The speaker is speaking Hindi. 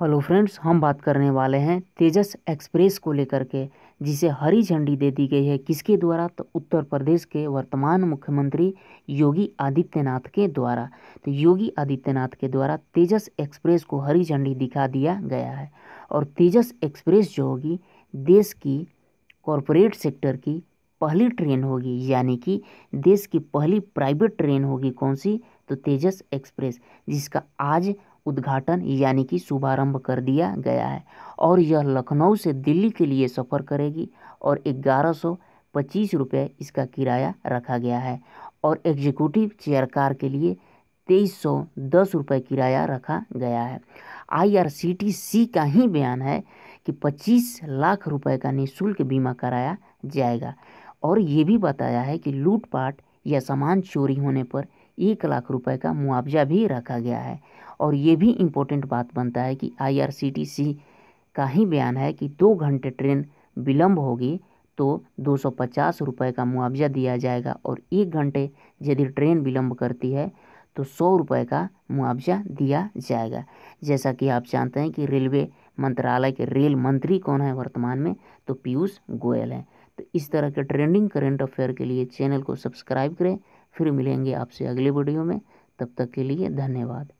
हेलो फ्रेंड्स हम बात करने वाले हैं तेजस एक्सप्रेस को लेकर के जिसे हरी झंडी दे दी गई है किसके द्वारा तो उत्तर प्रदेश के वर्तमान मुख्यमंत्री योगी आदित्यनाथ के द्वारा तो योगी आदित्यनाथ के द्वारा तेजस एक्सप्रेस को हरी झंडी दिखा दिया गया है और तेजस एक्सप्रेस जो होगी देश की कॉरपोरेट सेक्टर की पहली ट्रेन होगी यानी कि देश की पहली प्राइवेट ट्रेन होगी कौन सी तो तेजस एक्सप्रेस जिसका आज उद्घाटन यानी कि शुभारंभ कर दिया गया है और यह लखनऊ से दिल्ली के लिए सफ़र करेगी और ग्यारह सौ पच्चीस रुपये इसका किराया रखा गया है और एग्जीक्यूटिव चेयर कार के लिए तेईस सौ दस रुपये किराया रखा गया है आईआरसीटीसी का ही बयान है कि पच्चीस लाख रुपये का निःशुल्क बीमा कराया जाएगा और ये भी बताया है कि लूटपाट या सामान चोरी होने पर एक लाख रुपए का मुआवजा भी रखा गया है और ये भी इम्पोर्टेंट बात बनता है कि आईआरसीटीसी का ही बयान है कि दो घंटे ट्रेन विलम्ब होगी तो दो सौ पचास रुपये का मुआवजा दिया जाएगा और एक घंटे यदि ट्रेन विलम्ब करती है तो सौ रुपये का मुआवजा दिया जाएगा जैसा कि आप जानते हैं कि रेलवे मंत्रालय के रेल मंत्री कौन है वर्तमान में तो पीयूष गोयल हैं तो इस तरह के ट्रेंडिंग करेंट अफेयर के लिए चैनल को सब्सक्राइब करें फिर मिलेंगे आपसे अगले वीडियो में तब तक के लिए धन्यवाद